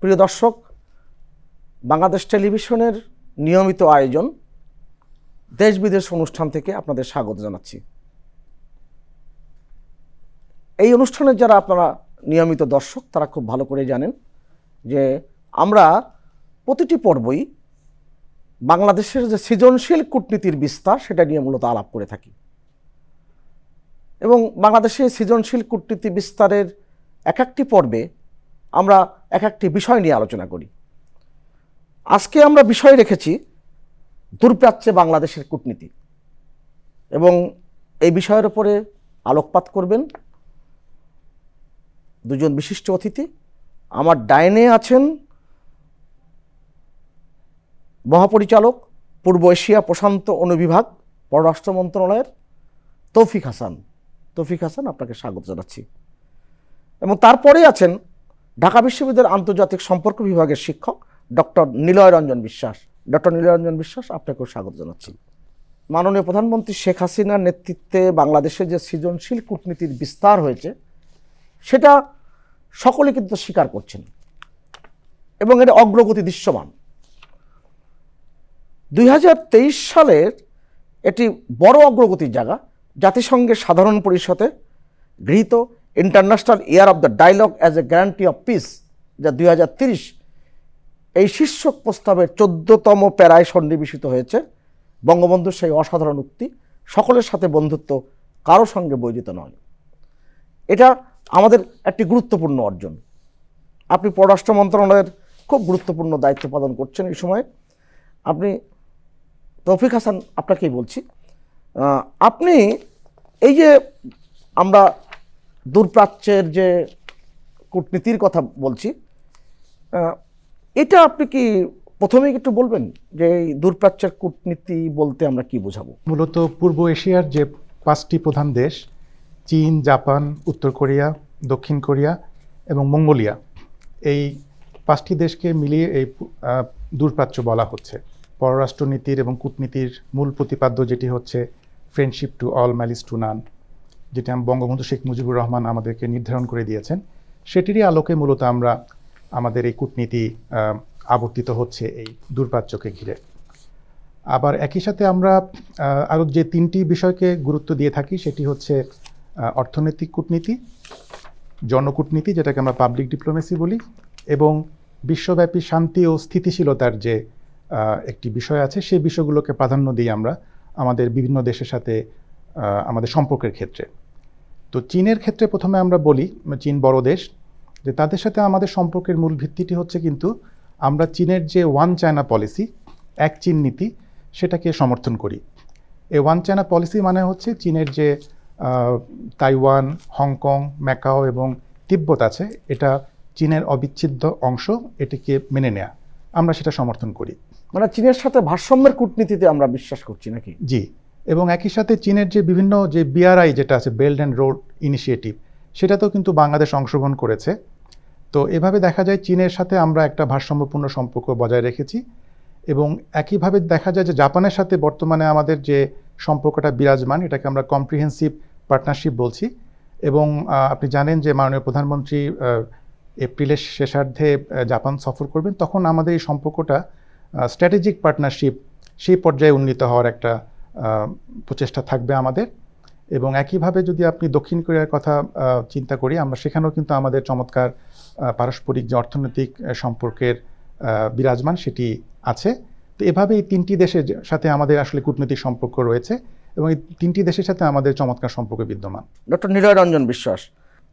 প্রিয় দর্শক বাংলাদেশ টেলিভিশনের নিয়মিত আয়োজন দেশ বিদেশ অনুষ্ঠান থেকে আপনাদের স্বাগত জানাচ্ছি এই অনুষ্ঠানের যারা আপনারা নিয়মিত দর্শক তারা খুব ভালো করে জানেন যে আমরা প্রতিটি পর্বই বাংলাদেশের যে সৃজনশীল কূটনীতির বিস্তার সেটা নিয়ে মূলত আলাপ করে থাকি এবং বাংলাদেশে সৃজনশীল কূটনীতি বিস্তারের এক একটি পর্বে আমরা এক একটি বিষয় নিয়ে আলোচনা করি আজকে আমরা বিষয় রেখেছি দূরপ্রাচ্যে বাংলাদেশের কূটনীতি এবং এই বিষয়ের উপরে আলোকপাত করবেন দুজন বিশিষ্ট অতিথি আমার ডাইনে আছেন মহাপরিচালক পূর্ব এশিয়া প্রশান্ত অনুবিভাগ পররাষ্ট্র মন্ত্রণালয়ের তৌফিক হাসান তৌফিক হাসান আপনাকে স্বাগত জানাচ্ছি এবং তারপরে আছেন ঢাকা বিশ্ববিদ্যালয়ের আন্তর্জাতিক সম্পর্ক বিভাগের শিক্ষক ডক্টর নীলয় রঞ্জন বিশ্বাস ডক্টর নীলয় রঞ্জন বিশ্বাস আপনাকেও স্বাগত জানাচ্ছি মাননীয় প্রধানমন্ত্রী শেখ হাসিনার নেতৃত্বে বাংলাদেশে যে সৃজনশীল কূটনীতির বিস্তার হয়েছে সেটা সকলে কিন্তু স্বীকার করছেন এবং এটা অগ্রগতি দৃশ্যমান দুই সালের এটি বড় অগ্রগতির জায়গা জাতিসংঘের সাধারণ পরিষদে গৃহীত international year of the dialogue as a guarantee of peace যা দুই এই শীর্ষক প্রস্তাবের চোদ্দতম প্যারায় সন্নিবেশিত হয়েছে বঙ্গবন্ধুর সেই অসাধারণ উক্তি সকলের সাথে বন্ধুত্ব কারো সঙ্গে বৈধিত নয় এটা আমাদের একটি গুরুত্বপূর্ণ অর্জন আপনি পররাষ্ট্র মন্ত্রণালয়ের খুব গুরুত্বপূর্ণ দায়িত্ব পালন করছেন এই সময় আপনি তৌফিক হাসান আপনাকেই বলছি আপনি এই যে আমরা দূরপ্রাচ্যের যে কূটনীতির কথা বলছি এটা আপনি কি প্রথমে একটু বলবেন যে এই দূরপ্রাচ্যের কূটনীতি বলতে আমরা কি বোঝাবো মূলত পূর্ব এশিয়ার যে পাঁচটি প্রধান দেশ চীন জাপান উত্তর কোরিয়া দক্ষিণ কোরিয়া এবং মঙ্গোলিয়া এই পাঁচটি দেশকে মিলিয়ে এই দূরপ্রাচ্য বলা হচ্ছে পররাষ্ট্রনীতির এবং কূটনীতির মূল প্রতিপাদ্য যেটি হচ্ছে friendship to all malice to none যেটা বঙ্গবন্ধু শেখ মুজিবুর রহমান আমাদেরকে নির্ধারণ করে দিয়েছেন সেটিরই আলোকে মূলত আমরা আমাদের এই কূটনীতি আবর্তিত হচ্ছে এই দুর্পাচ্যকে ঘিরে আবার একই সাথে আমরা আরও যে তিনটি বিষয়কে গুরুত্ব দিয়ে থাকি সেটি হচ্ছে অর্থনৈতিক কূটনীতি জনকূটনীতি যেটাকে আমরা পাবলিক ডিপ্লোমেসি বলি এবং বিশ্বব্যাপী শান্তি ও স্থিতিশীলতার যে একটি বিষয় আছে সেই বিষয়গুলোকে প্রাধান্য দিই আমরা আমাদের বিভিন্ন দেশের সাথে আমাদের সম্পর্কের ক্ষেত্রে তো চীনের ক্ষেত্রে প্রথমে আমরা বলি চীন বড় দেশ যে তাদের সাথে আমাদের সম্পর্কের মূল ভিত্তিটি হচ্ছে কিন্তু আমরা চীনের যে ওয়ান চায়না পলিসি এক চীন নীতি সেটাকে সমর্থন করি এই ওয়ান চায়না পলিসি মানে হচ্ছে চীনের যে তাইওয়ান হংকং ম্যাকাও এবং তিব্বত আছে এটা চীনের অবিচ্ছেদ্য অংশ এটিকে মেনে নেয়া আমরা সেটা সমর্থন করি মানে চীনের সাথে ভারসাম্যের কূটনীতিতে আমরা বিশ্বাস করছি নাকি জি এবং একই সাথে চীনের যে বিভিন্ন যে বিআরআই যেটা আছে বেল্ট অ্যান্ড রোড ইনিশিয়েটিভ সেটাতেও কিন্তু বাংলাদেশ অংশগ্রহণ করেছে তো এভাবে দেখা যায় চীনের সাথে আমরা একটা ভারসাম্যপূর্ণ সম্পর্ক বজায় রেখেছি এবং একইভাবে দেখা যায় যে জাপানের সাথে বর্তমানে আমাদের যে সম্পর্কটা বিরাজমান এটাকে আমরা কম্প্রিহেন্সিভ পার্টনারশিপ বলছি এবং আপনি জানেন যে মাননীয় প্রধানমন্ত্রী এপ্রিলের শেষার্ধে জাপান সফর করবেন তখন আমাদের এই সম্পর্কটা স্ট্র্যাটেজিক পার্টনারশিপ সেই পর্যায়ে উন্নীত হওয়ার একটা প্রচেষ্টা থাকবে আমাদের এবং একইভাবে যদি আপনি দক্ষিণ কোরিয়ার কথা চিন্তা করি আমরা সেখানেও কিন্তু আমাদের চমৎকার পারস্পরিক যে অর্থনৈতিক সম্পর্কের বিরাজমান সেটি আছে তো এভাবে এই তিনটি দেশের সাথে আমাদের আসলে কূটনৈতিক সম্পর্ক রয়েছে এবং এই তিনটি দেশের সাথে আমাদের চমৎকার সম্পর্ক বিদ্যমান ডক্টর নিরয় রঞ্জন বিশ্বাস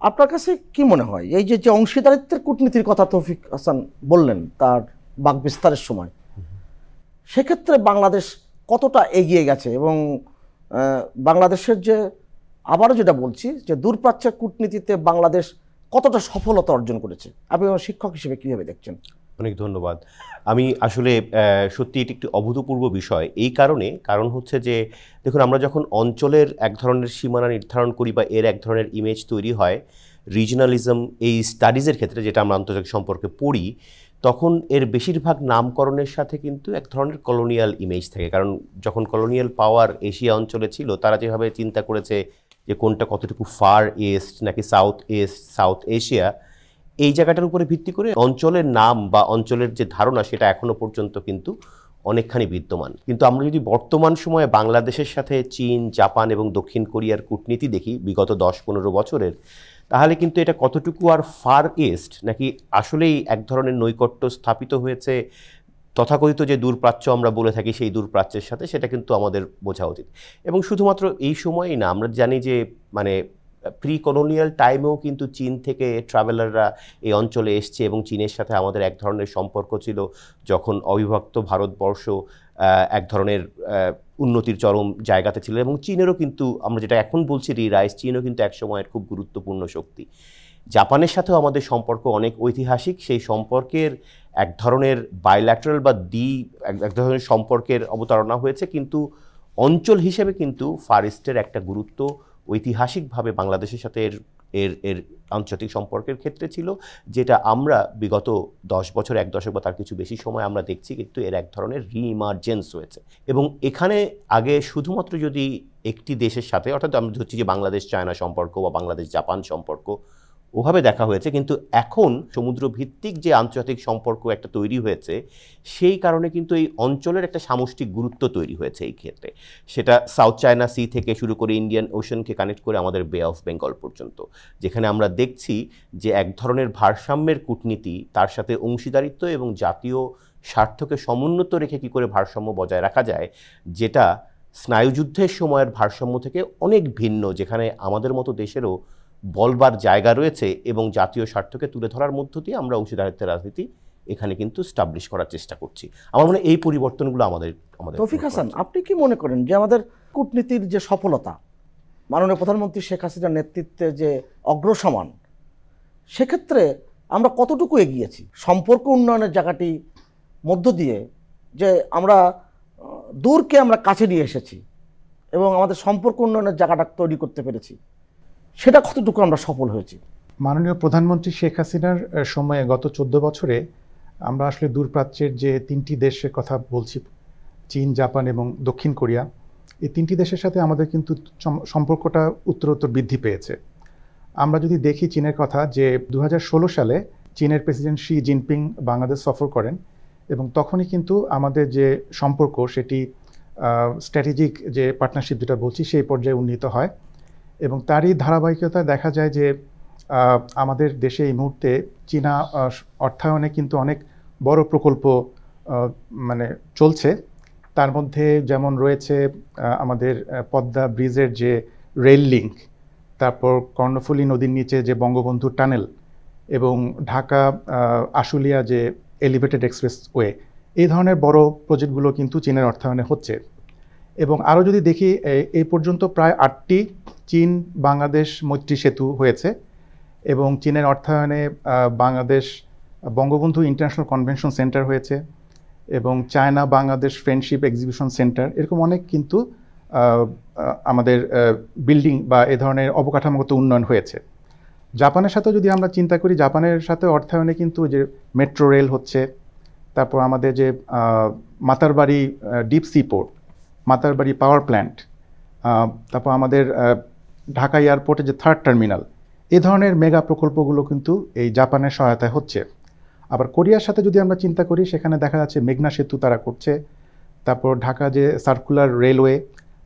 আপনার কাছে কি মনে হয় এই যে যে অংশীদারিত্বের কূটনীতির কথা তৌফিক হাসান বললেন তার বাক বিস্তারের সময় সেক্ষেত্রে বাংলাদেশ কতটা এগিয়ে গেছে এবং বাংলাদেশের যে আবারও যেটা বলছি যে দূরপ্রাচ্যের কূটনীতিতে বাংলাদেশ কতটা সফলতা অর্জন করেছে আপনি আমার শিক্ষক হিসেবে কীভাবে দেখছেন অনেক ধন্যবাদ আমি আসলে সত্যি এটি একটি অভূতপূর্ব বিষয় এই কারণে কারণ হচ্ছে যে দেখুন আমরা যখন অঞ্চলের এক ধরনের সীমানা নির্ধারণ করি বা এর এক ধরনের ইমেজ তৈরি হয় রিজনালিজম এই স্টাডিজের ক্ষেত্রে যেটা আমরা আন্তর্জাতিক সম্পর্কে পড়ি তখন এর বেশিরভাগ নামকরণের সাথে কিন্তু এক ধরনের কলোনিয়াল ইমেজ থাকে কারণ যখন কলোনিয়াল পাওয়ার এশিয়া অঞ্চলে ছিল তারা যেভাবে চিন্তা করেছে যে কোনটা কতটুকু ফার ইস্ট নাকি সাউথ ইস্ট সাউথ এশিয়া এই জায়গাটার উপরে ভিত্তি করে অঞ্চলের নাম বা অঞ্চলের যে ধারণা সেটা এখনও পর্যন্ত কিন্তু অনেকখানি বিদ্যমান কিন্তু আমরা যদি বর্তমান সময়ে বাংলাদেশের সাথে চীন জাপান এবং দক্ষিণ কোরিয়ার কূটনীতি দেখি বিগত দশ পনেরো বছরের তাহলে কিন্তু এটা কতটুকু আর ফার ইস্ট নাকি আসলেই এক ধরনের নৈকট্য স্থাপিত হয়েছে তথাকথিত যে দূরপ্রাচ্য আমরা বলে থাকি সেই দূরপ্রাচ্যের সাথে সেটা কিন্তু আমাদের বোঝা উচিত এবং শুধুমাত্র এই সময়েই না আমরা জানি যে মানে প্রি কলোনিয়াল টাইমেও কিন্তু চীন থেকে ট্রাভেলাররা এই অঞ্চলে এসছে এবং চীনের সাথে আমাদের এক ধরনের সম্পর্ক ছিল যখন অবিভক্ত ভারতবর্ষ এক ধরনের উন্নতির চরম জায়গাতে ছিল এবং চীনেরও কিন্তু আমরা যেটা এখন বলছি রি রাইস চীনও কিন্তু একসময়ের খুব গুরুত্বপূর্ণ শক্তি জাপানের সাথেও আমাদের সম্পর্ক অনেক ঐতিহাসিক সেই সম্পর্কের এক ধরনের বায়োল্যাটারাল বা দ্বি এক ধরনের সম্পর্কের অবতারণা হয়েছে কিন্তু অঞ্চল হিসেবে কিন্তু ফার ইস্টের একটা গুরুত্ব ঐতিহাসিকভাবে বাংলাদেশের সাথে এর এর এর আন্তর্জাতিক সম্পর্কের ক্ষেত্রে ছিল যেটা আমরা বিগত দশ বছর এক দশক বা তার কিছু বেশি সময় আমরা দেখছি কিন্তু এর এক ধরনের রিইমার্জেন্স হয়েছে এবং এখানে আগে শুধুমাত্র যদি একটি দেশের সাথে অর্থাৎ আমরা ধরছি যে বাংলাদেশ চায়না সম্পর্ক বা বাংলাদেশ জাপান সম্পর্ক ওভাবে দেখা হয়েছে কিন্তু এখন সমুদ্র ভিত্তিক যে আন্তর্জাতিক সম্পর্ক একটা তৈরি হয়েছে সেই কারণে কিন্তু এই অঞ্চলের একটা সামষ্টিক গুরুত্ব তৈরি হয়েছে এই ক্ষেত্রে সেটা সাউথ চায়না সি থেকে শুরু করে ইন্ডিয়ান ওশনকে কানেক্ট করে আমাদের বে অফ বেঙ্গল পর্যন্ত যেখানে আমরা দেখছি যে এক ধরনের ভারসাম্যের কূটনীতি তার সাথে অংশীদারিত্ব এবং জাতীয় স্বার্থকে সমুন্নত রেখে কি করে ভারসাম্য বজায় রাখা যায় যেটা স্নায়ুযুদ্ধের সময়ের ভারসাম্য থেকে অনেক ভিন্ন যেখানে আমাদের মতো দেশেরও বলবার জায়গা রয়েছে এবং জাতীয় স্বার্থকে তুলে ধরার মধ্য দিয়ে আমরা অংশীদারিত্বের রাজনীতি এখানে কিন্তু স্টাবলিশ করার চেষ্টা করছি আমার মনে এই পরিবর্তনগুলো আমাদের আমাদের তফিক হাসান আপনি কি মনে করেন যে আমাদের কূটনীতির যে সফলতা মাননীয় প্রধানমন্ত্রী শেখ হাসিনার নেতৃত্বে যে অগ্রসমান সেক্ষেত্রে আমরা কতটুকু এগিয়েছি সম্পর্ক উন্নয়নের জায়গাটি মধ্য দিয়ে যে আমরা দূরকে আমরা কাছে নিয়ে এসেছি এবং আমাদের সম্পর্ক উন্নয়নের জায়গাটা তৈরি করতে পেরেছি সেটা কতটুকু আমরা সফল হয়েছি মাননীয় প্রধানমন্ত্রী শেখ হাসিনার সময়ে গত চোদ্দ বছরে আমরা আসলে দূরপ্রাচ্যের যে তিনটি দেশের কথা বলছি চীন জাপান এবং দক্ষিণ কোরিয়া এই তিনটি দেশের সাথে আমাদের কিন্তু সম্পর্কটা উত্তরোত্তর বৃদ্ধি পেয়েছে আমরা যদি দেখি চীনের কথা যে দু সালে চীনের প্রেসিডেন্ট শি জিনপিং বাংলাদেশ সফর করেন এবং তখনই কিন্তু আমাদের যে সম্পর্ক সেটি স্ট্র্যাটেজিক যে পার্টনারশিপ যেটা বলছি সেই পর্যায়ে উন্নীত হয় এবং তারই ধারাবাহিকতা দেখা যায় যে আমাদের দেশে এই মুহূর্তে চীনা অর্থায়নে কিন্তু অনেক বড় প্রকল্প মানে চলছে তার মধ্যে যেমন রয়েছে আমাদের পদ্মা ব্রিজের যে রেল লিঙ্ক তারপর কর্ণফুলী নদীর নিচে যে বঙ্গবন্ধু টানেল এবং ঢাকা আশুলিয়া যে এলিভেটেড এক্সপ্রেস ওয়ে এই ধরনের বড় প্রজেক্টগুলো কিন্তু চীনের অর্থায়নে হচ্ছে এবং আরও যদি দেখি এই পর্যন্ত প্রায় আটটি চীন বাংলাদেশ মৈত্রী সেতু হয়েছে এবং চীনের অর্থায়নে Bangladesh Bangabandhu international convention centre হয়েছে এবং China Bangladesh friendship exhibition centre এরকম অনেক কিন্তু আমাদের বিল্ডিং বা এ ধরনের অবকাঠামোগত উন্নয়ন হয়েছে জাপানের সাথে যদি আমরা চিন্তা করি জাপানের সাথে অর্থায়নে কিন্তু যে মেট্রো রেল হচ্ছে তারপর আমাদের যে Matarbari deep sea port Matarbari power plant তারপর আমাদের ঢাকা এয়ারপোর্টে যে থার্ড টার্মিনাল এ ধরনের মেগা প্রকল্পগুলো কিন্তু এই জাপানের সহায়তায় হচ্ছে আবার কোরিয়ার সাথে যদি আমরা চিন্তা করি সেখানে দেখা যাচ্ছে মেঘনা সেতু তারা করছে তারপর ঢাকা যে সার্কুলার রেলওয়ে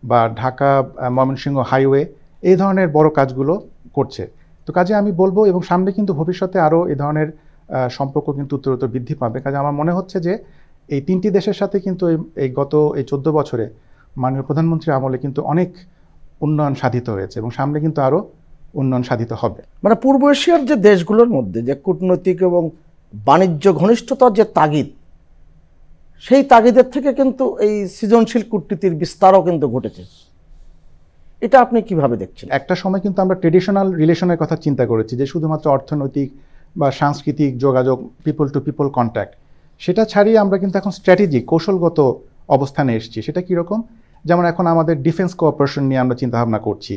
বা ঢাকা ময়মনসিংহ হাইওয়ে এই ধরনের বড় কাজগুলো করছে তো কাজে আমি বলবো এবং সামনে কিন্তু ভবিষ্যতে আরও এ ধরনের সম্পর্ক কিন্তু উত্তরোত্তর বৃদ্ধি পাবে কাজে আমার মনে হচ্ছে যে এই তিনটি দেশের সাথে কিন্তু এই গত এই চোদ্দ বছরে মাননীয় প্রধানমন্ত্রীর আমলে কিন্তু অনেক উন্নয়ন সাধিত হয়েছে এবং সামনে কিন্তু আরও উন্নয়ন সাধিত হবে মানে পূর্ব এশিয়ার যে দেশগুলোর মধ্যে যে কূটনৈতিক এবং বাণিজ্য ঘনিষ্ঠতার যে তাগিদ সেই তাগিদের থেকে কিন্তু এই সৃজনশীল কূটনীতির বিস্তারও কিন্তু ঘটেছে এটা আপনি কিভাবে দেখছেন একটা সময় কিন্তু আমরা ট্রেডিশনাল রিলেশনের কথা চিন্তা করেছি যে শুধুমাত্র অর্থনৈতিক বা সাংস্কৃতিক যোগাযোগ পিপল টু পিপল কন্ট্যাক্ট সেটা ছাড়িয়ে আমরা কিন্তু এখন স্ট্র্যাটেজি কৌশলগত অবস্থানে এসেছি সেটা কীরকম যেমন এখন আমাদের ডিফেন্স কোঅপারেশন নিয়ে আমরা চিন্তাভাবনা করছি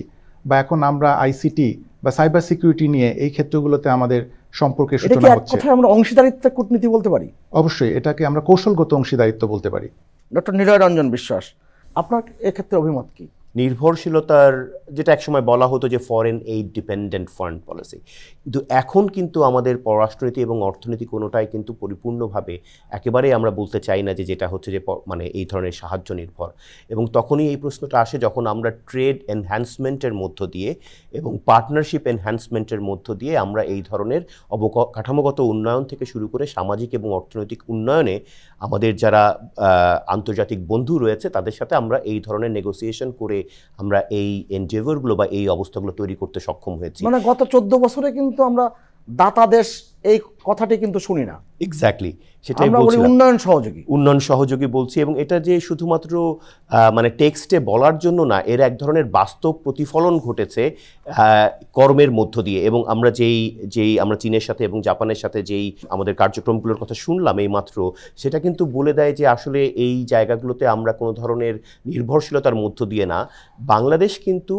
বা এখন আমরা আইসিটি বা সাইবার সিকিউরিটি নিয়ে এই ক্ষেত্রগুলোতে আমাদের সম্পর্কের সূচনা হচ্ছে এটা আমরা অংশীদারিত্ব কূটনীতি বলতে পারি অবশ্যই এটাকে আমরা কৌশলগত অংশীদারিত্ব বলতে পারি ডক্টর নিরয় রঞ্জন বিশ্বাস আপনার এক্ষেত্রে অভিমত কী নির্ভরশীলতার যেটা একসময় বলা হতো যে foreign aid dependent fund policy কিন্তু এখন কিন্তু আমাদের পররাষ্ট্রনীতি এবং অর্থনীতি কোনোটাই কিন্তু পরিপূর্ণভাবে একেবারেই আমরা বলতে চাই না যে যেটা হচ্ছে যে মানে এই ধরনের সাহায্য নির্ভর এবং তখনই এই প্রশ্নটা আসে যখন আমরা ট্রেড এনহ্যান্সমেন্টের মধ্য দিয়ে এবং পার্টনারশিপ এনহ্যান্সমেন্টের মধ্য দিয়ে আমরা এই ধরনের অবকাঠামোগত উন্নয়ন থেকে শুরু করে সামাজিক এবং অর্থনৈতিক উন্নয়নে আমাদের যারা আন্তর্জাতিক বন্ধু রয়েছে তাদের সাথে আমরা এই ধরনের নেগোসিয়েশন করে আমরা এই এনডেভারগুলো বা এই অবস্থাগুলো তৈরি করতে সক্ষম হয়েছি মানে গত চোদ্দ বছরে কিন্তু আমরা দাতা দেশ এই কথাটি কিন্তু শুনি না এক্স্যাক্টলি সেটাই আমরা বলি উন্নয়ন সহযোগী উন্নয়ন সহযোগী বলছি এবং এটা যে শুধুমাত্র মানে টেক্সটে বলার জন্য না এর এক ধরনের বাস্তব প্রতিফলন ঘটেছে কর্মের মধ্য দিয়ে এবং আমরা যেই যেই আমরা চীনের সাথে এবং জাপানের সাথে যেই আমাদের কার্যক্রমগুলোর কথা শুনলাম এই মাত্র সেটা কিন্তু বলে দেয় যে আসলে এই জায়গাগুলোতে আমরা কোনো ধরনের নির্ভরশীলতার মধ্য দিয়ে না বাংলাদেশ কিন্তু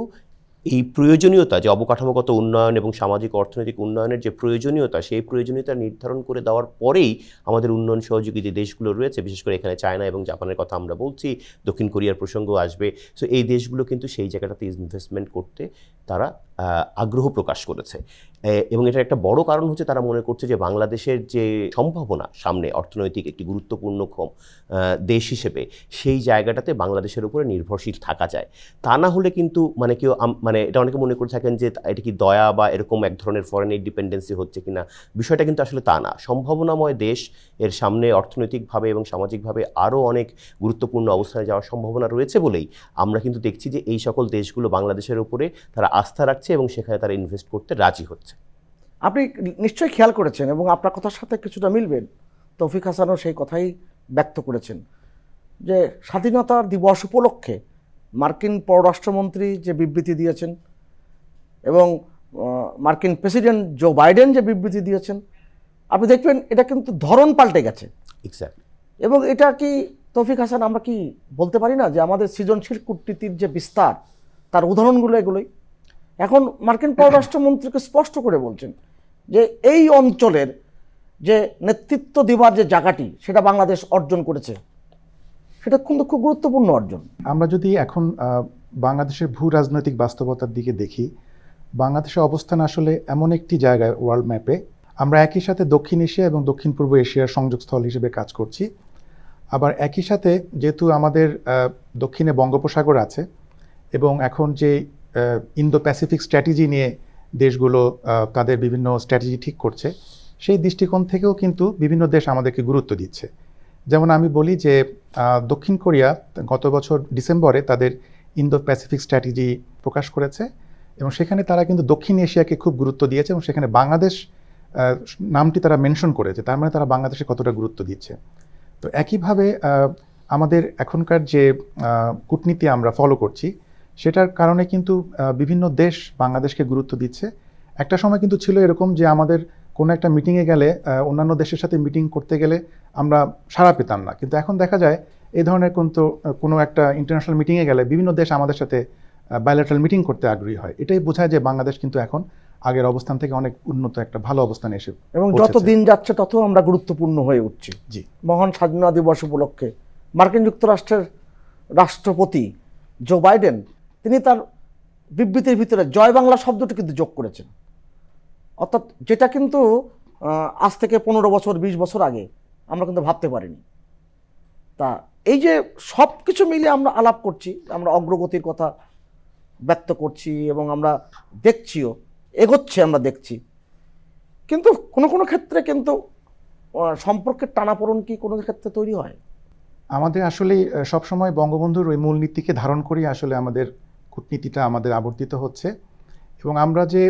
এই প্রয়োজনীয়তা যে অবকাঠামোগত উন্নয়ন এবং সামাজিক অর্থনৈতিক উন্নয়নের যে প্রয়োজনীয়তা সেই প্রয়োজনীয়তা নির্ধারণ করে দেওয়ার পরেই আমাদের উন্নয়ন সহযোগী যে দেশগুলো রয়েছে বিশেষ করে এখানে চায়না এবং জাপানের কথা আমরা বলছি দক্ষিণ কোরিয়ার প্রসঙ্গ আসবে সো এই দেশগুলো কিন্তু সেই জায়গাটাতে ইনভেস্টমেন্ট করতে তারা আগ্রহ প্রকাশ করেছে এবং এটার একটা বড় কারণ হচ্ছে তারা মনে করছে যে বাংলাদেশের যে সম্ভাবনা সামনে অর্থনৈতিক একটি গুরুত্বপূর্ণ দেশ হিসেবে সেই জায়গাটাতে বাংলাদেশের উপরে নির্ভরশীল থাকা যায় তা না হলে কিন্তু মানে কেউ মানে এটা অনেকে মনে করে থাকেন যে এটা কি দয়া বা এরকম এক ধরনের ফরেন এইড ডিপেন্ডেন্সি হচ্ছে না বিষয়টা কিন্তু আসলে তা না সম্ভাবনাময় দেশ এর সামনে অর্থনৈতিকভাবে এবং সামাজিকভাবে আরও অনেক গুরুত্বপূর্ণ অবস্থানে যাওয়ার সম্ভাবনা রয়েছে বলেই আমরা কিন্তু দেখছি যে এই সকল দেশগুলো বাংলাদেশের উপরে তারা আস্থা রাখছে যাচ্ছে এবং সেখানে তারা ইনভেস্ট করতে রাজি হচ্ছে আপনি নিশ্চয়ই খেয়াল করেছেন এবং আপনার কথার সাথে কিছুটা মিলবেন তৌফিক হাসানও সেই কথাই ব্যক্ত করেছেন যে স্বাধীনতার দিবস উপলক্ষে মার্কিন পররাষ্ট্রমন্ত্রী যে বিবৃতি দিয়েছেন এবং মার্কিন প্রেসিডেন্ট জো বাইডেন যে বিবৃতি দিয়েছেন আপনি দেখবেন এটা কিন্তু ধরন পাল্টে গেছে এক্স্যাক্ট এবং এটা কি তৌফিক হাসান আমরা কি বলতে পারি না যে আমাদের সৃজনশীল কূটনীতির যে বিস্তার তার উদাহরণগুলো এগুলোই এখন মার্কিন পররাষ্ট্রমন্ত্রীকে স্পষ্ট করে বলছেন যে এই অঞ্চলের যে নেতৃত্ব দেওয়ার যে জায়গাটি সেটা বাংলাদেশ অর্জন করেছে সেটা কিন্তু খুব গুরুত্বপূর্ণ অর্জন আমরা যদি এখন বাংলাদেশের ভূ রাজনৈতিক বাস্তবতার দিকে দেখি বাংলাদেশের অবস্থান আসলে এমন একটি জায়গায় ওয়ার্ল্ড ম্যাপে আমরা একই সাথে দক্ষিণ এশিয়া এবং দক্ষিণ পূর্ব এশিয়ার সংযোগস্থল হিসেবে কাজ করছি আবার একই সাথে যেহেতু আমাদের দক্ষিণে বঙ্গোপসাগর আছে এবং এখন যে ইন্দো প্যাসিফিক স্ট্র্যাটেজি নিয়ে দেশগুলো তাদের বিভিন্ন স্ট্র্যাটেজি ঠিক করছে সেই দৃষ্টিকোণ থেকেও কিন্তু বিভিন্ন দেশ আমাদেরকে গুরুত্ব দিচ্ছে যেমন আমি বলি যে দক্ষিণ কোরিয়া গত বছর ডিসেম্বরে তাদের ইন্দো প্যাসিফিক স্ট্র্যাটেজি প্রকাশ করেছে এবং সেখানে তারা কিন্তু দক্ষিণ এশিয়াকে খুব গুরুত্ব দিয়েছে এবং সেখানে বাংলাদেশ নামটি তারা মেনশন করেছে তার মানে তারা বাংলাদেশে কতটা গুরুত্ব দিচ্ছে তো একইভাবে আমাদের এখনকার যে কূটনীতি আমরা ফলো করছি সেটার কারণে কিন্তু বিভিন্ন দেশ বাংলাদেশকে গুরুত্ব দিচ্ছে একটা সময় কিন্তু ছিল এরকম যে আমাদের কোনো একটা মিটিংয়ে গেলে অন্যান্য দেশের সাথে মিটিং করতে গেলে আমরা সাড়া পেতাম না কিন্তু এখন দেখা যায় এই ধরনের কিন্তু কোনো একটা ইন্টারন্যাশনাল মিটিংয়ে গেলে বিভিন্ন দেশ আমাদের সাথে বায়োলেটারাল মিটিং করতে আগ্রহী হয় এটাই বোঝায় যে বাংলাদেশ কিন্তু এখন আগের অবস্থান থেকে অনেক উন্নত একটা ভালো অবস্থানে এসে এবং যত দিন যাচ্ছে তত আমরা গুরুত্বপূর্ণ হয়ে উঠছি জি মহান স্বাধীনতা দিবস উপলক্ষে মার্কিন যুক্তরাষ্ট্রের রাষ্ট্রপতি জো বাইডেন তিনি তার বিবৃতির ভিতরে জয় বাংলা শব্দটি কিন্তু যোগ করেছেন অর্থাৎ যেটা কিন্তু আজ থেকে পনেরো বছর ২০ বছর আগে আমরা কিন্তু ভাবতে পারিনি তা এই যে সব কিছু মিলে আমরা আলাপ করছি আমরা অগ্রগতির কথা ব্যক্ত করছি এবং আমরা দেখছিও এগোচ্ছে আমরা দেখছি কিন্তু কোনো কোনো ক্ষেত্রে কিন্তু সম্পর্কের টানাপোড়ন কি কোনো ক্ষেত্রে তৈরি হয় আমাদের আসলে সবসময় বঙ্গবন্ধুর ওই মূলনীতিকে ধারণ করি আসলে আমাদের কূটনীতিটা আমাদের আবর্তিত হচ্ছে এবং আমরা যে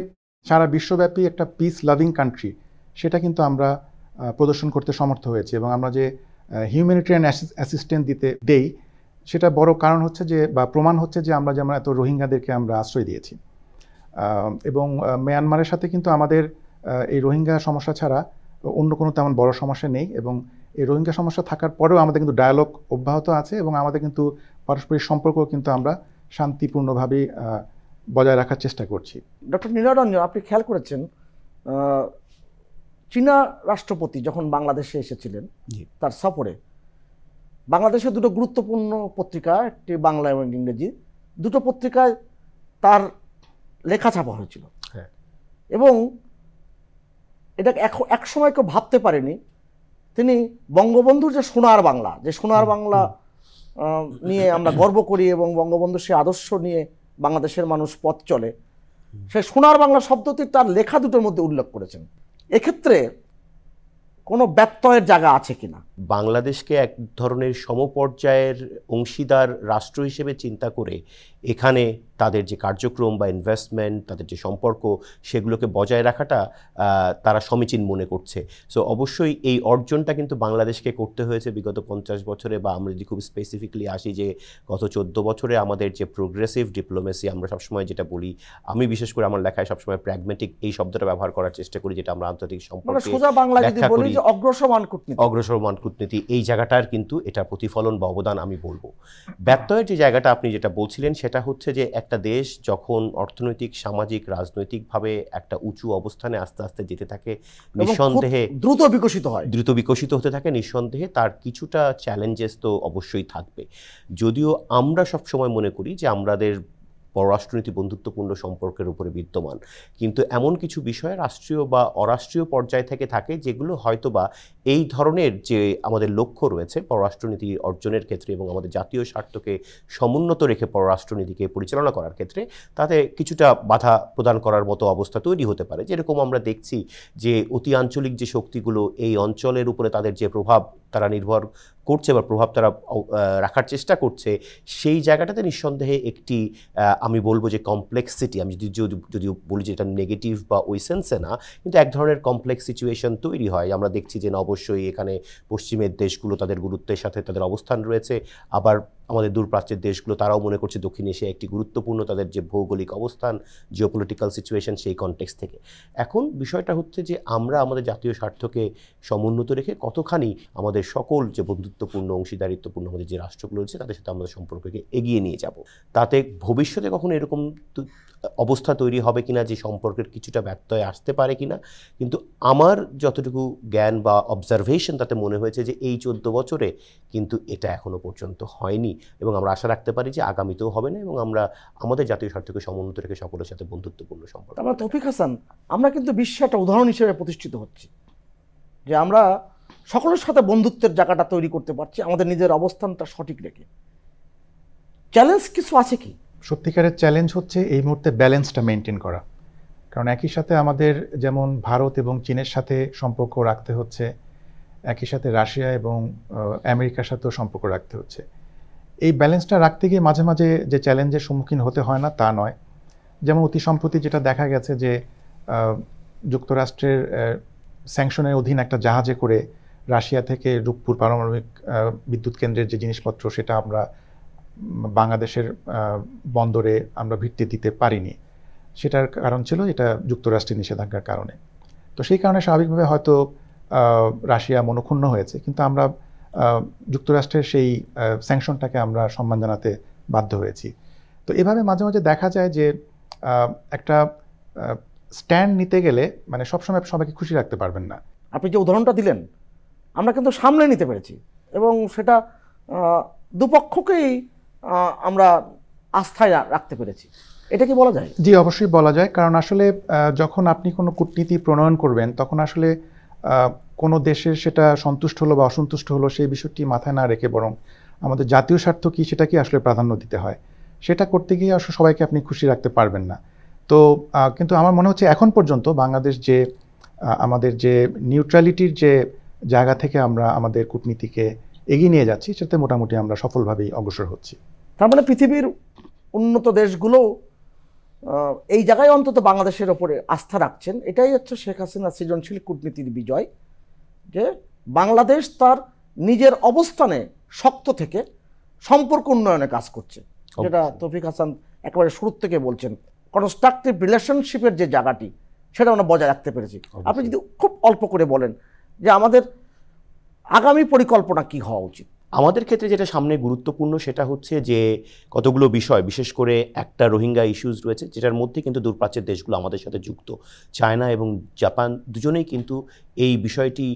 সারা বিশ্বব্যাপী একটা পিস লাভিং কান্ট্রি সেটা কিন্তু আমরা প্রদর্শন করতে সমর্থ হয়েছে এবং আমরা যে হিউম্যানিটেরিয়ান অ্যাসিস্ট্যান্ট দিতে দেই সেটা বড় কারণ হচ্ছে যে বা প্রমাণ হচ্ছে যে আমরা যেমন এত রোহিঙ্গাদেরকে আমরা আশ্রয় দিয়েছি এবং মিয়ানমারের সাথে কিন্তু আমাদের এই রোহিঙ্গা সমস্যা ছাড়া অন্য কোনো তেমন বড় সমস্যা নেই এবং এই রোহিঙ্গা সমস্যা থাকার পরেও আমাদের কিন্তু ডায়ালগ অব্যাহত আছে এবং আমাদের কিন্তু পারস্পরিক সম্পর্ক কিন্তু আমরা শান্তিপূর্ণভাবে বজায় রাখার চেষ্টা করছি ডক্টর নীলারঞ্জন আপনি খেয়াল করেছেন চীনা রাষ্ট্রপতি যখন বাংলাদেশে এসেছিলেন তার সফরে বাংলাদেশে দুটো গুরুত্বপূর্ণ পত্রিকা একটি বাংলা এবং ইংরেজি দুটো পত্রিকায় তার লেখা ছাপা হয়েছিল হ্যাঁ। এবং এটা এক সময় কেউ ভাবতে পারেনি তিনি বঙ্গবন্ধুর যে সোনার বাংলা যে সোনার বাংলা নিয়ে আমরা গর্ব করি এবং বঙ্গবন্ধু সে আদর্শ নিয়ে বাংলাদেশের মানুষ পথ চলে সে সোনার বাংলা শব্দটি তার লেখা দুটোর মধ্যে উল্লেখ করেছেন এক্ষেত্রে কোনো ব্যত্যয়ের জায়গা আছে কিনা বাংলাদেশকে এক ধরনের সমপর্যায়ের অংশীদার রাষ্ট্র হিসেবে চিন্তা করে এখানে তাদের যে কার্যক্রম বা ইনভেস্টমেন্ট তাদের যে সম্পর্ক সেগুলোকে বজায় রাখাটা তারা সমীচীন মনে করছে সো অবশ্যই এই অর্জনটা কিন্তু বাংলাদেশকে করতে হয়েছে বিগত পঞ্চাশ বছরে বা আমরা যদি খুব স্পেসিফিকলি আসি যে গত চোদ্দ বছরে আমাদের যে প্রোগ্রেসিভ ডিপ্লোমেসি আমরা সবসময় যেটা বলি আমি বিশেষ করে আমার লেখায় সবসময় প্র্যাগমেটিক এই শব্দটা ব্যবহার করার চেষ্টা করি যেটা আমরা আন্তর্জাতিক সম্পর্ক অগ্রসমান অগ্রসমান কূটনীতি এই জায়গাটার কিন্তু এটা প্রতিফলন বা অবদান আমি বলবো ব্যত্যয়ের যে জায়গাটা আপনি যেটা বলছিলেন সেটা হচ্ছে যে একটা দেশ যখন অর্থনৈতিক সামাজিক রাজনৈতিকভাবে একটা উঁচু অবস্থানে আস্তে আস্তে যেতে থাকে নিঃসন্দেহে দ্রুত বিকশিত হয় দ্রুত বিকশিত হতে থাকে নিঃসন্দেহে তার কিছুটা চ্যালেঞ্জেস তো অবশ্যই থাকবে যদিও আমরা সবসময় মনে করি যে আমাদের পররাষ্ট্রনীতি বন্ধুত্বপূর্ণ সম্পর্কের উপরে বিদ্যমান কিন্তু এমন কিছু বিষয় রাষ্ট্রীয় বা অরাষ্ট্রীয় পর্যায় থেকে থাকে যেগুলো হয়তো বা এই ধরনের যে আমাদের লক্ষ্য রয়েছে পররাষ্ট্রনীতি অর্জনের ক্ষেত্রে এবং আমাদের জাতীয় স্বার্থকে সমুন্নত রেখে পররাষ্ট্রনীতিকে পরিচালনা করার ক্ষেত্রে তাতে কিছুটা বাধা প্রদান করার মতো অবস্থা তৈরি হতে পারে যেরকম আমরা দেখছি যে অতি আঞ্চলিক যে শক্তিগুলো এই অঞ্চলের উপরে তাদের যে প্রভাব তারা নির্ভর করছে বা প্রভাব তারা রাখার চেষ্টা করছে সেই জায়গাটাতে নিঃসন্দেহে একটি আমি বলবো যে কমপ্লেক্সিটি আমি যদি যদি বলি যে এটা নেগেটিভ বা ওই সেন্সে না কিন্তু এক ধরনের কমপ্লেক্স সিচুয়েশন তৈরি হয় আমরা দেখছি যে না অবশ্যই এখানে পশ্চিমের দেশগুলো তাদের গুরুত্বের সাথে তাদের অবস্থান রয়েছে আবার আমাদের দূরপ্রাচ্যের দেশগুলো তারাও মনে করছে দক্ষিণ এশিয়া একটি গুরুত্বপূর্ণ তাদের যে ভৌগোলিক অবস্থান জিওপলিটিক্যাল সিচুয়েশন সেই কনটেক্স থেকে এখন বিষয়টা হচ্ছে যে আমরা আমাদের জাতীয় স্বার্থকে সমুন্নত রেখে কতখানি আমাদের সকল যে বন্ধুত্বপূর্ণ অংশীদারিত্বপূর্ণ আমাদের যে রাষ্ট্রগুলো রয়েছে তাদের সাথে আমাদের সম্পর্ককে এগিয়ে নিয়ে যাব তাতে ভবিষ্যতে কখনো এরকম অবস্থা তৈরি হবে কিনা যে সম্পর্কের কিছুটা ব্যত্যয় আসতে পারে কিনা কিন্তু আমার যতটুকু জ্ঞান বা অবজারভেশন তাতে মনে হয়েছে যে এই চোদ্দ বছরে কিন্তু এটা এখনও পর্যন্ত হয়নি এবং আমরা আশা রাখতে পারি যে আগামীতেও হবে না এবং আমরা আমাদের জাতীয় স্বার্থকে সমুন্নত রেখে সকলের সাথে বন্ধুত্বপূর্ণ সম্পর্ক আমরা তফিক হাসান আমরা কিন্তু বিশ্বে একটা উদাহরণ হিসেবে প্রতিষ্ঠিত হচ্ছি যে আমরা সকলের সাথে বন্ধুত্বের জায়গাটা তৈরি করতে পারছি আমাদের নিজের অবস্থানটা সঠিক রেখে চ্যালেঞ্জ কিছু আছে কি সত্যিকারের চ্যালেঞ্জ হচ্ছে এই মুহূর্তে ব্যালেন্সটা মেনটেন করা কারণ একই সাথে আমাদের যেমন ভারত এবং চীনের সাথে সম্পর্ক রাখতে হচ্ছে একই সাথে রাশিয়া এবং আমেরিকার সাথেও সম্পর্ক রাখতে হচ্ছে এই ব্যালেন্সটা রাখতে গিয়ে মাঝে মাঝে যে চ্যালেঞ্জের সম্মুখীন হতে হয় না তা নয় যেমন অতি সম্প্রতি যেটা দেখা গেছে যে যুক্তরাষ্ট্রের স্যাংশনের অধীন একটা জাহাজে করে রাশিয়া থেকে রূপপুর পারমাণবিক বিদ্যুৎ কেন্দ্রের যে জিনিসপত্র সেটা আমরা বাংলাদেশের বন্দরে আমরা ভিত্তি দিতে পারিনি সেটার কারণ ছিল এটা যুক্তরাষ্ট্রের নিষেধাজ্ঞার কারণে তো সেই কারণে স্বাভাবিকভাবে হয়তো রাশিয়া মনক্ষুণ্ণ হয়েছে কিন্তু আমরা যুক্তরাষ্ট্রের সেই স্যাংশনটাকে আমরা সম্মান জানাতে বাধ্য হয়েছি তো এভাবে মাঝে মাঝে দেখা যায় যে একটা স্ট্যান্ড নিতে গেলে মানে সবসময় সবাইকে খুশি রাখতে পারবেন না আপনি যে উদাহরণটা দিলেন আমরা কিন্তু সামলে নিতে পেরেছি এবং সেটা দুপক্ষকেই আমরা আস্থায় রাখতে পেরেছি এটা কি বলা যায় জি অবশ্যই বলা যায় কারণ আসলে যখন আপনি কোনো কূটনীতি প্রণয়ন করবেন তখন আসলে কোনো দেশের সেটা সন্তুষ্ট হলো বা অসন্তুষ্ট হলো সেই বিষয়টি মাথায় না রেখে বরং আমাদের জাতীয় স্বার্থ কী সেটাকে আসলে প্রাধান্য দিতে হয় সেটা করতে গিয়ে আসলে সবাইকে আপনি খুশি রাখতে পারবেন না তো কিন্তু আমার মনে হচ্ছে এখন পর্যন্ত বাংলাদেশ যে আমাদের যে নিউট্রালিটির যে জায়গা থেকে আমরা আমাদের কূটনীতিকে এগিয়ে নিয়ে যাচ্ছি সেটাতে মোটামুটি আমরা সফলভাবেই অগ্রসর হচ্ছি তার মানে পৃথিবীর উন্নত দেশগুলো এই জায়গায় অন্তত বাংলাদেশের ওপরে আস্থা রাখছেন এটাই হচ্ছে শেখ হাসিনা সৃজনশীল কূটনীতির বিজয় যে বাংলাদেশ তার নিজের অবস্থানে শক্ত থেকে সম্পর্ক উন্নয়নে কাজ করছে যেটা তফিক হাসান একেবারে শুরুর থেকে বলছেন কনস্ট্রাকটিভ রিলেশনশিপের যে জায়গাটি সেটা আমরা বজায় রাখতে পেরেছি আপনি যদি খুব অল্প করে বলেন যে আমাদের আগামী পরিকল্পনা কি হওয়া উচিত আমাদের ক্ষেত্রে যেটা সামনে গুরুত্বপূর্ণ সেটা হচ্ছে যে কতগুলো বিষয় বিশেষ করে একটা রোহিঙ্গা ইস্যুস রয়েছে যেটার মধ্যে কিন্তু দূরপ্রাচ্যের দেশগুলো আমাদের সাথে যুক্ত চায়না এবং জাপান দুজনেই কিন্তু এই বিষয়টি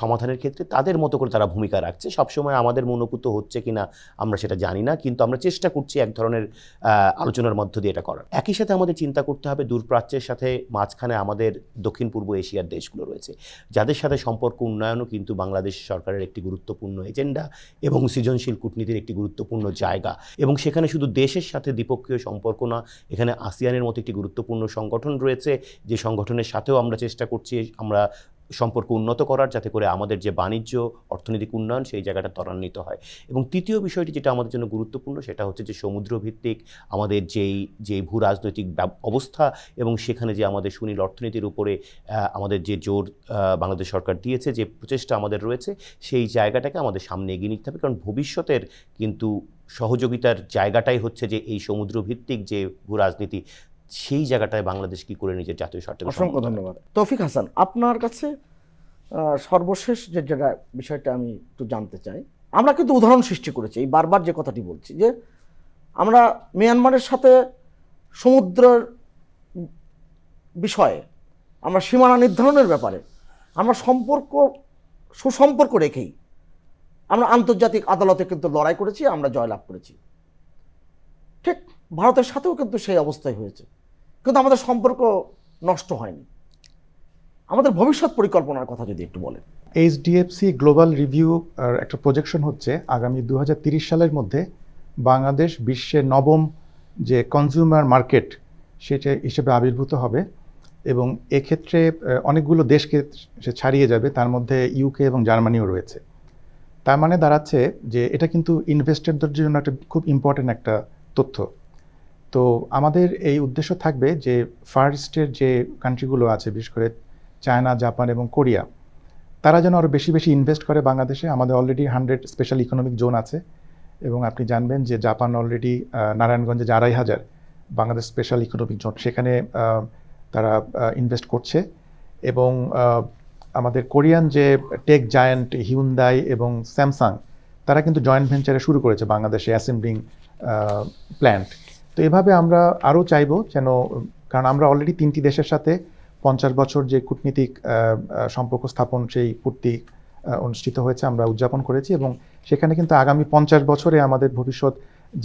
সমাধানের ক্ষেত্রে তাদের মতো করে তারা ভূমিকা রাখছে সবসময় আমাদের মনোপুত হচ্ছে কিনা আমরা সেটা জানি না কিন্তু আমরা চেষ্টা করছি এক ধরনের আলোচনার মধ্য দিয়ে এটা করার একই সাথে আমাদের চিন্তা করতে হবে দূরপ্রাচ্যের সাথে মাঝখানে আমাদের দক্ষিণ পূর্ব এশিয়ার দেশগুলো রয়েছে যাদের সাথে সম্পর্ক উন্নয়নও কিন্তু বাংলাদেশ সরকারের একটি গুরুত্বপূর্ণ এজেন্ডা এবং সৃজনশীল কূটনীতির একটি গুরুত্বপূর্ণ জায়গা এবং সেখানে শুধু দেশের সাথে দ্বিপক্ষীয় সম্পর্ক না এখানে আসিয়ানের মতো একটি গুরুত্বপূর্ণ সংগঠন রয়েছে যে সংগঠনের সাথেও আমরা চেষ্টা করছি আমরা সম্পর্ক উন্নত করার যাতে করে আমাদের যে বাণিজ্য অর্থনৈতিক উন্নয়ন সেই জায়গাটা ত্বরান্বিত হয় এবং তৃতীয় বিষয়টি যেটা আমাদের জন্য গুরুত্বপূর্ণ সেটা হচ্ছে যে সমুদ্রভিত্তিক আমাদের যেই যে ভূ রাজনৈতিক অবস্থা এবং সেখানে যে আমাদের সুনীল অর্থনীতির উপরে আমাদের যে জোর বাংলাদেশ সরকার দিয়েছে যে প্রচেষ্টা আমাদের রয়েছে সেই জায়গাটাকে আমাদের সামনে এগিয়ে নিতে হবে কারণ ভবিষ্যতের কিন্তু সহযোগিতার জায়গাটাই হচ্ছে যে এই সমুদ্রভিত্তিক যে ভূ রাজনীতি সেই জায়গাটায় বাংলাদেশ কি করে নিজের জাতীয় স্বার্থে অসংখ্য ধন্যবাদ তৌফিক হাসান আপনার কাছে সর্বশেষ যে যেটা বিষয়টা আমি একটু জানতে চাই আমরা কিন্তু উদাহরণ সৃষ্টি করেছি এই বারবার যে কথাটি বলছি যে আমরা মিয়ানমারের সাথে সমুদ্রের বিষয়ে আমরা সীমানা নির্ধারণের ব্যাপারে আমরা সম্পর্ক সুসম্পর্ক রেখেই আমরা আন্তর্জাতিক আদালতে কিন্তু লড়াই করেছি আমরা জয়লাভ করেছি ঠিক ভারতের সাথেও কিন্তু সেই অবস্থায় হয়েছে কিন্তু আমাদের সম্পর্ক নষ্ট হয়নি আমাদের ভবিষ্যৎ পরিকল্পনার কথা যদি একটু বলেন এইচডিএফসি গ্লোবাল রিভিউ একটা প্রজেকশন হচ্ছে আগামী দু সালের মধ্যে বাংলাদেশ বিশ্বের নবম যে কনজিউমার মার্কেট সেটা হিসেবে আবির্ভূত হবে এবং এক্ষেত্রে অনেকগুলো দেশকে সে ছাড়িয়ে যাবে তার মধ্যে ইউকে এবং জার্মানিও রয়েছে তার মানে দাঁড়াচ্ছে যে এটা কিন্তু ইনভেস্টরদের জন্য একটা খুব ইম্পর্টেন্ট একটা তথ্য তো আমাদের এই উদ্দেশ্য থাকবে যে ফার ইস্টের যে কান্ট্রিগুলো আছে বিশেষ করে চায়না জাপান এবং কোরিয়া তারা যেন আরও বেশি বেশি ইনভেস্ট করে বাংলাদেশে আমাদের already hundred special economic zone আছে এবং আপনি জানবেন যে জাপান অলরেডি নারায়ণগঞ্জে যে আড়াই হাজার বাংলাদেশ স্পেশাল ইকোনমিক জোন সেখানে তারা ইনভেস্ট করছে এবং আমাদের কোরিয়ান যে টেক জায়ান্ট হিউন্দাই এবং স্যামসাং তারা কিন্তু জয়েন্ট ভেঞ্চারে শুরু করেছে বাংলাদেশে অ্যাসেম্বলিং প্ল্যান্ট তো এভাবে আমরা আরও চাইব যেন কারণ আমরা অলরেডি তিনটি দেশের সাথে পঞ্চাশ বছর যে কূটনীতিক সম্পর্ক স্থাপন সেই পূর্তি অনুষ্ঠিত হয়েছে আমরা উদযাপন করেছি এবং সেখানে কিন্তু আগামী পঞ্চাশ বছরে আমাদের ভবিষ্যৎ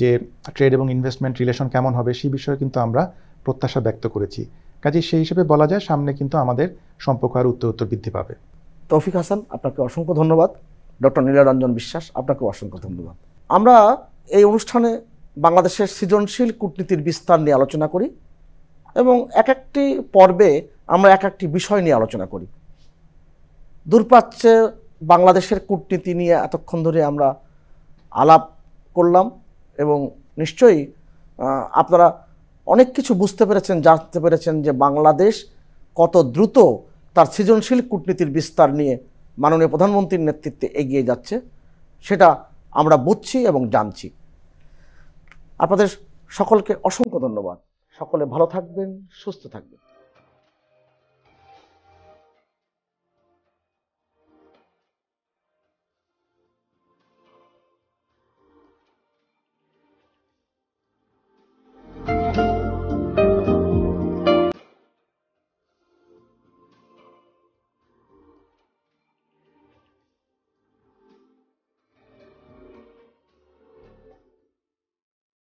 যে ট্রেড এবং ইনভেস্টমেন্ট রিলেশন কেমন হবে সেই বিষয়ে কিন্তু আমরা প্রত্যাশা ব্যক্ত করেছি কাজে সেই হিসেবে বলা যায় সামনে কিন্তু আমাদের সম্পর্ক আর উত্তর উত্তর বৃদ্ধি পাবে তৌফিক হাসান আপনাকে অসংখ্য ধন্যবাদ ডক্টর নীলারঞ্জন বিশ্বাস আপনাকে অসংখ্য ধন্যবাদ আমরা এই অনুষ্ঠানে বাংলাদেশের সৃজনশীল কূটনীতির বিস্তার নিয়ে আলোচনা করি এবং এক একটি পর্বে আমরা এক একটি বিষয় নিয়ে আলোচনা করি দূরপ্রাচ্যে বাংলাদেশের কূটনীতি নিয়ে এতক্ষণ ধরে আমরা আলাপ করলাম এবং নিশ্চয়ই আপনারা অনেক কিছু বুঝতে পেরেছেন জানতে পেরেছেন যে বাংলাদেশ কত দ্রুত তার সৃজনশীল কূটনীতির বিস্তার নিয়ে মাননীয় প্রধানমন্ত্রীর নেতৃত্বে এগিয়ে যাচ্ছে সেটা আমরা বুঝছি এবং জানছি আপনাদের সকলকে অসংখ্য ধন্যবাদ সকলে ভালো থাকবেন সুস্থ থাকবেন